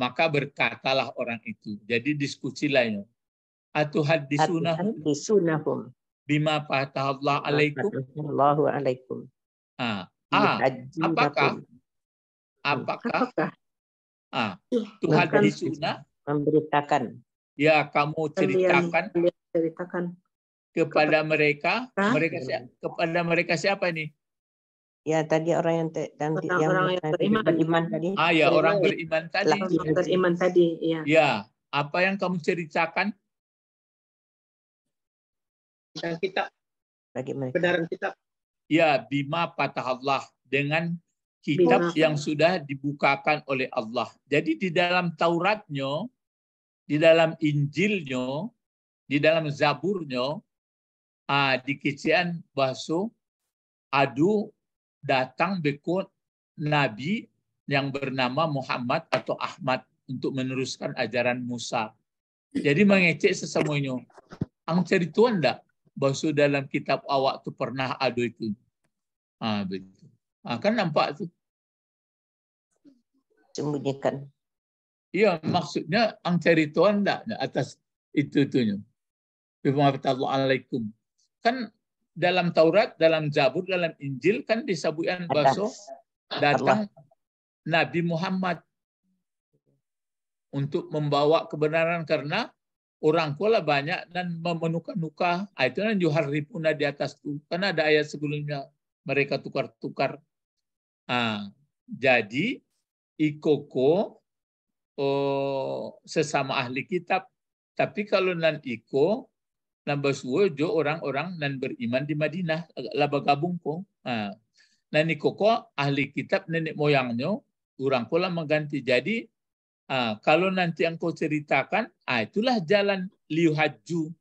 maka berkatalah orang itu. Jadi diskusi lainnya. Atau hadisunahum. Hadisunahum. Bima fatahallah alaikum. Allahu alaikum. Ah, ah apakah Iya. Apakah, Apakah? Ah, iya. Tuhan Bukan di sana memberitakan? Ya, kamu iya, ceritakan, ceritakan kepada mereka. Hah? Mereka siapa? kepada mereka siapa ini? Ya, tadi orang yang te, dan orang, yang, orang yang beriman. beriman tadi. Ah, ya, orang beriman tadi. Orang beriman tadi, ya. Ya, apa yang kamu ceritakan? Tentang kitab. Bagi Kebenaran kitab. Ya, bima patah Allah dengan kitab iya. yang sudah dibukakan oleh Allah. Jadi di dalam Tauratnya, di dalam Injilnya, di dalam Zaburnya, uh, di kecian basu adu datang bekut Nabi yang bernama Muhammad atau Ahmad untuk meneruskan ajaran Musa. Jadi mengecek sesamanya. Ang cerituan ndak Bahasa dalam kitab awak tu pernah ada itu. Ah, Ha, ah, kan nampak tuh. Sembunyikan. Iya, maksudnya angcari Tuhan tak atas itu-itunya. Bismillahirrahmanirrahim. Kan dalam Taurat, dalam Zabur, dalam Injil kan disabuian baso datang Nabi Muhammad untuk membawa kebenaran karena orang kuala banyak dan memenuka-nuka. Ah, itu kan juharipuna di atas itu. Karena ada ayat sebelumnya mereka tukar-tukar Ah, jadi ikoko oh, sesama ahli kitab. Tapi kalau nan iko, nan basuo jo orang-orang nan beriman di Madinah, laba gabung ko. Ah, nan ikoko ahli kitab nenek moyangnya, orang pula mengganti. Jadi ah, kalau nanti engkau ceritakan, ah, itulah jalan liu haju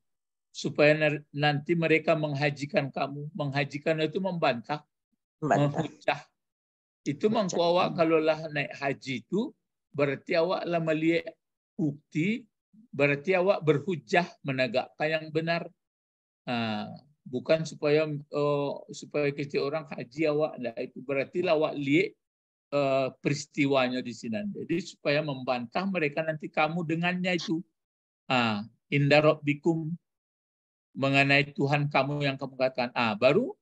supaya nanti mereka menghajikan kamu. Menghajikan itu membantah, membantah. Itu mangku awak kalau naik haji itu berarti awak lah melihat bukti, berarti awak berhujah menegakkan yang benar. Ha, bukan supaya uh, supaya kita orang haji awak dah itu berarti lah awak lihat eh, peristiwanya di sini. Jadi supaya membantah mereka nanti kamu dengannya itu. Ah, indarok bikum mengenai Tuhan kamu yang kamu katakan. Ah, baru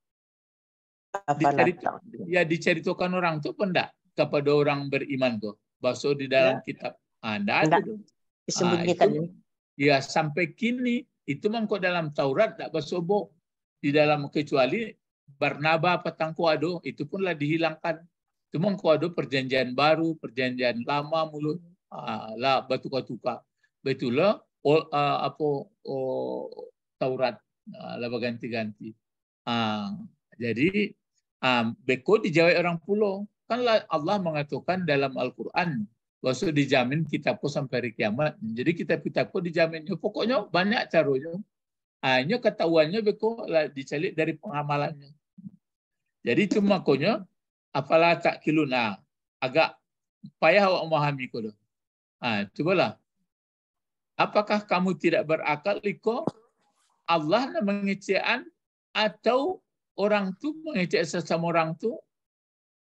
diceritakan, ya diceritakan orang tuh pendak kepada orang beriman tuh bahwa di dalam ya. kitab anda ah, nah, itu disembunyikan ah, ya? ya sampai kini itu mangko dalam Taurat tak bersobo di dalam kecuali Barnaba petang kuado itu punlah dihilangkan itu mangko ado perjanjian baru perjanjian lama mulut ah, lah batu tuka betulah betul ah, apa oh, Taurat ah, lah ganti-ganti ah. Jadi um, beko dijawai orang pulau. Kan Allah mengatakan dalam Al-Quran Rasul dijamin kita pun sampai hari kiamat. Jadi kita kitabku pun dijamin. Pokoknya banyak caranya. Hanya ketahuannya beko lah dicari dari pengamalannya. Jadi cuma konyo apalah tak kiluna agak payah awak memahami kodo. ah cubalah. Apakah kamu tidak berakal liko Allah mengecean atau orang tu mengecek sesama orang tu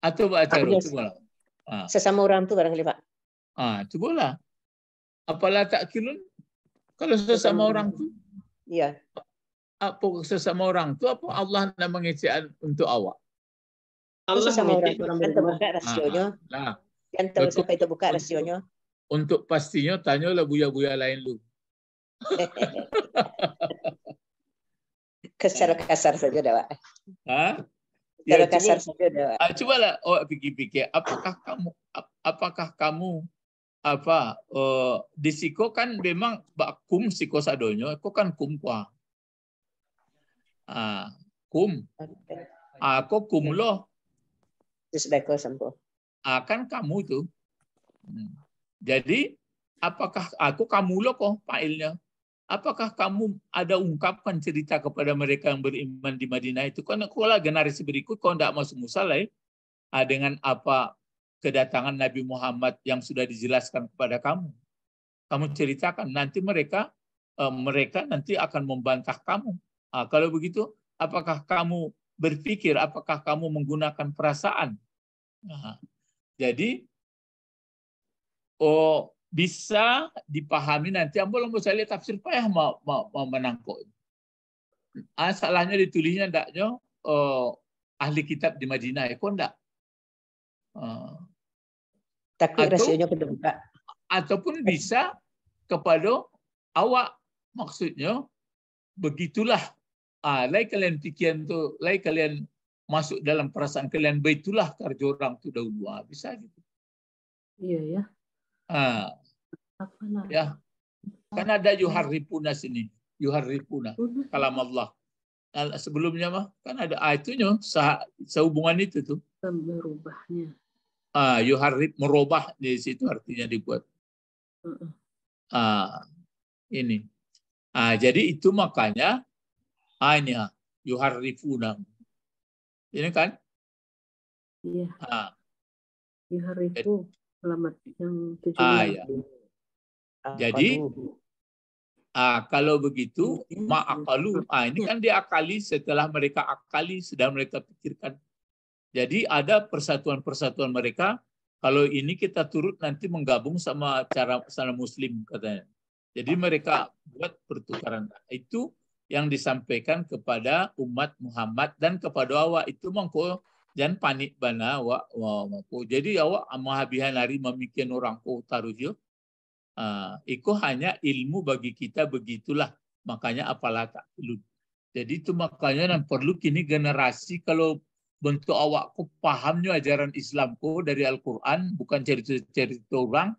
atau buat acara ah, cubalah. Ha. Sesama orang tu barangkali Pak. Ah, ha, cubalah. Apalah tak kilun kalau sesama, sesama orang tu? Ya. Apa sesama orang tu apa Allah nak mengecek untuk awak? Allah sesama orang tu terbuka rasionya. Ha, ha, lah. Yang tahu siapa itu buka rasionya. Untuk pastinya tanyalah buya-buya lain lu. secara kasar saja dah Pak. Hah? Secara ya, kasar saja dah Pak. coba lah oh, pikir-pikir apakah kamu apakah kamu apa uh, di siko kan memang bakum siko sadonyo aku kan kum kuah. Ah, kum. Aku ah, kum lo. Sedekah sampo. Akan kamu itu. Hmm. Jadi apakah aku kamu lo kok failnya? Apakah kamu ada ungkapkan cerita kepada mereka yang beriman di Madinah itu? Karena kalau generasi berikut, kau tidak masuk musala ya? Ah, dengan apa kedatangan Nabi Muhammad yang sudah dijelaskan kepada kamu. Kamu ceritakan, nanti mereka eh, mereka nanti akan membantah kamu. Ah, kalau begitu, apakah kamu berpikir, apakah kamu menggunakan perasaan? Nah, jadi, oh bisa dipahami nanti ambo mau saya lihat tafsir payah mau mau, mau menangkut. Ah, salahnya ditulisnya ndaknya uh, oh, ahli kitab di Madinah ya kok ndak. Uh, ah. Tapi atau, rasionya kedemuka. Ataupun bisa kepada awak maksudnya begitulah ah, lain kalian pikiran tu lain kalian masuk dalam perasaan kalian begitulah kerja orang tu dahulu ah, bisa gitu. Iya ya. Ah, Ya. Kan ada yuharripuna sini. Yuharripuna. Kalam Allah. Sebelumnya mah kan ada ah, itunya sehubungan itu tuh. Merubahnya. Ah, yuharrip merubah di situ artinya dibuat. Ah, ini. Ah, jadi itu makanya ah ini ah, yuharrifuna. Ini kan? Iya. Ah. Yuharrifu selamat yang ah, tujuh. Ah, Ah, Jadi uh, kalau begitu hmm, hmm, ma'akalu hmm. uh, ah, ini kan diakali setelah mereka akali sudah mereka pikirkan. Jadi ada persatuan-persatuan mereka kalau ini kita turut nanti menggabung sama cara sana muslim katanya. Jadi mereka buat pertukaran. Itu yang disampaikan kepada umat Muhammad dan kepada awak itu mangko dan panik bana awak. Jadi awak mahabihan hari memikirkan orang ko taruh Ah, itu hanya ilmu bagi kita begitulah. Makanya apalah tak perlu. Jadi itu makanya yang perlu kini generasi kalau bentuk awakku pahamnya ajaran Islamku dari Al-Quran, bukan cerita-cerita orang,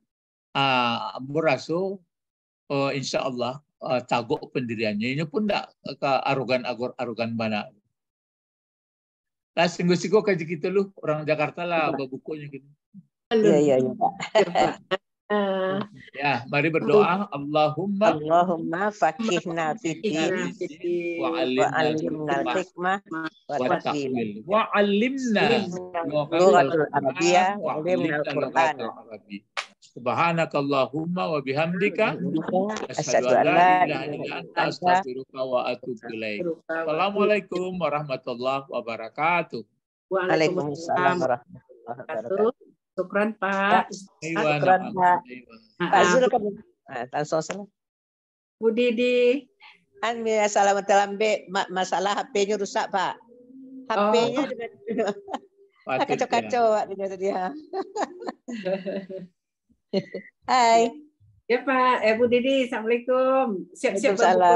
uh, ah, merasa uh, eh, insya Allah uh, tagok pendiriannya. Ini pun tak ke eh, arogan-arogan mana. Lah sungguh-sungguh kaji kita lu orang Jakarta lah iya. bukunya gitu. Iya iya iya. iya Nah, ya, mari berdoa. Allahumma Allahumma fakihna fiddin wa alimna hikmah wa taqwil wa alimna lughatul arabiyyah wa alimna al-qur'an. Subhanakallahumma wa bihamdika asyhadu an la ilaha illa anta astaghfiruka wa atubu ilaik. Assalamualaikum warahmatullahi wabarakatuh. Waalaikumsalam warahmatullahi wabarakatuh. Syukran Pak. Ya. Syukran Pak. Pak Zul kan. Tan sosial. Bu Didi. An salam terlambat. masalah HP-nya rusak Pak. HP-nya oh. kacau-kacau ya. Pak Hai. Ya Pak, eh Bu Didi, Assalamualaikum. Siap-siap.